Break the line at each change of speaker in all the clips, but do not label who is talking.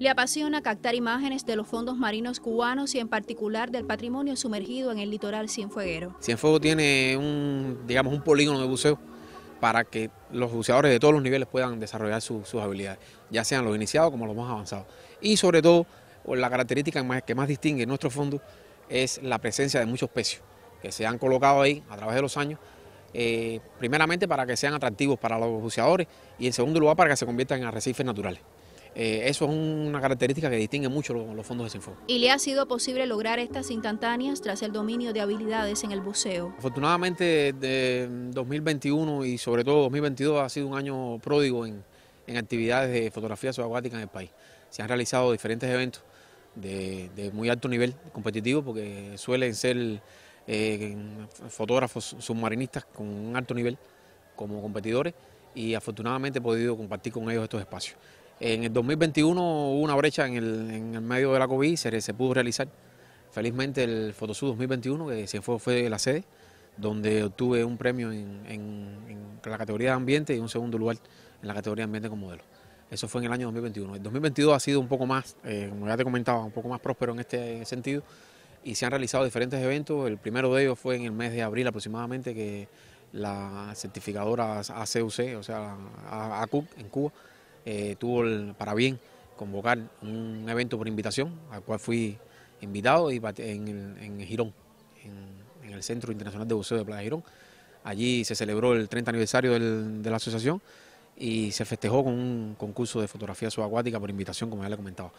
Le apasiona captar imágenes de los fondos marinos cubanos y en particular del patrimonio sumergido en el litoral cienfueguero.
Cienfuego tiene un, digamos, un polígono de buceo para que los buceadores de todos los niveles puedan desarrollar sus habilidades, ya sean los iniciados como los más avanzados. Y sobre todo, la característica que más distingue nuestro fondo es la presencia de muchos pecios que se han colocado ahí a través de los años, eh, primeramente para que sean atractivos para los buceadores y en segundo lugar para que se conviertan en arrecifes naturales. Eh, eso es una característica que distingue mucho los, fondos de Sinfón.
¿Y le ha sido posible lograr estas instantáneas tras el dominio de habilidades en el buceo?
Afortunadamente, de 2021 y sobre todo 2022 ha sido un año pródigo en, actividades de fotografía subacuática en el país. Se han realizado diferentes eventos de, muy alto nivel competitivo porque suelen ser eh, fotógrafos submarinistas con un alto nivel como competidores y afortunadamente he podido compartir con ellos estos espacios. En el 2021 hubo una brecha en el, medio de la COVID, se, se pudo realizar felizmente el Fotosud 2021, que se fue, la sede, donde obtuve un premio en, la categoría de ambiente y un segundo lugar en la categoría de ambiente con modelo. Eso fue en el año 2021. El 2022 ha sido un poco más, eh, como ya te comentaba, un poco más próspero en este sentido y se han realizado diferentes eventos. El primero de ellos fue en el mes de abril aproximadamente que la certificadora ACUC, o sea, ACUC en Cuba, eh, tuvo para bien convocar un evento por invitación, al cual fui invitado en, Girón, en, el Centro Internacional de Buceo de Playa Girón. Allí se celebró el 30 aniversario de la asociación y se festejó con un concurso de fotografía subacuática por invitación, como ya le comentado.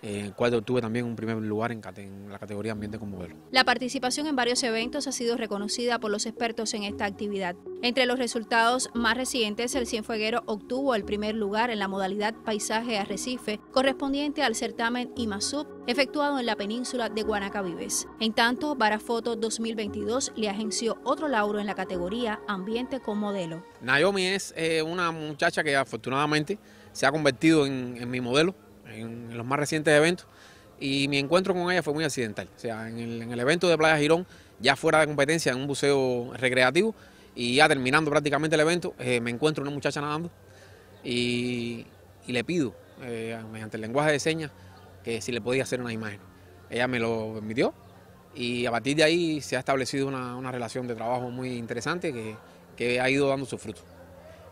Eh, en cual obtuve también un primer lugar en, la categoría ambiente con modelo.
La participación en varios eventos ha sido reconocida por los expertos en esta actividad. Entre los resultados más recientes, el cienfueguero obtuvo el primer lugar en la modalidad paisaje arrecife correspondiente al certamen IMASUB efectuado en la península de Guanacavives. En tanto, Barafoto 2022 le agenció otro lauro en la categoría ambiente con modelo.
Naomi es eh, una muchacha que afortunadamente se ha convertido en mi modelo en los más recientes eventos y mi encuentro con ella fue muy accidental. O sea, en el, evento de Playa Girón, ya fuera de competencia, en un buceo recreativo, y ya terminando prácticamente el evento, eh, me encuentro una muchacha nadando y, le pido, eh, mediante el lenguaje de señas, que si le podía hacer una imagen. Ella me lo permitió y a partir de ahí se ha establecido una, relación de trabajo muy interesante que, que ha ido dando sus frutos.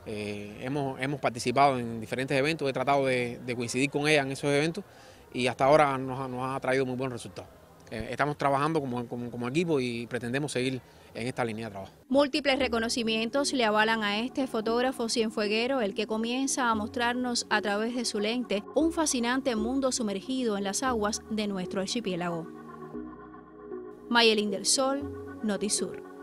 Eh, hemos, participado en diferentes eventos, he tratado de, coincidir con ella en esos eventos y hasta ahora nos, ha traído muy buen resultado. Eh, estamos trabajando como, equipo y pretendemos seguir en esta línea de trabajo.
Múltiples reconocimientos le avalan a este fotógrafo cienfueguero, el que comienza a mostrarnos a través de su lente un fascinante mundo sumergido en las aguas de nuestro archipiélago. Mayelín del Sol, Notisur.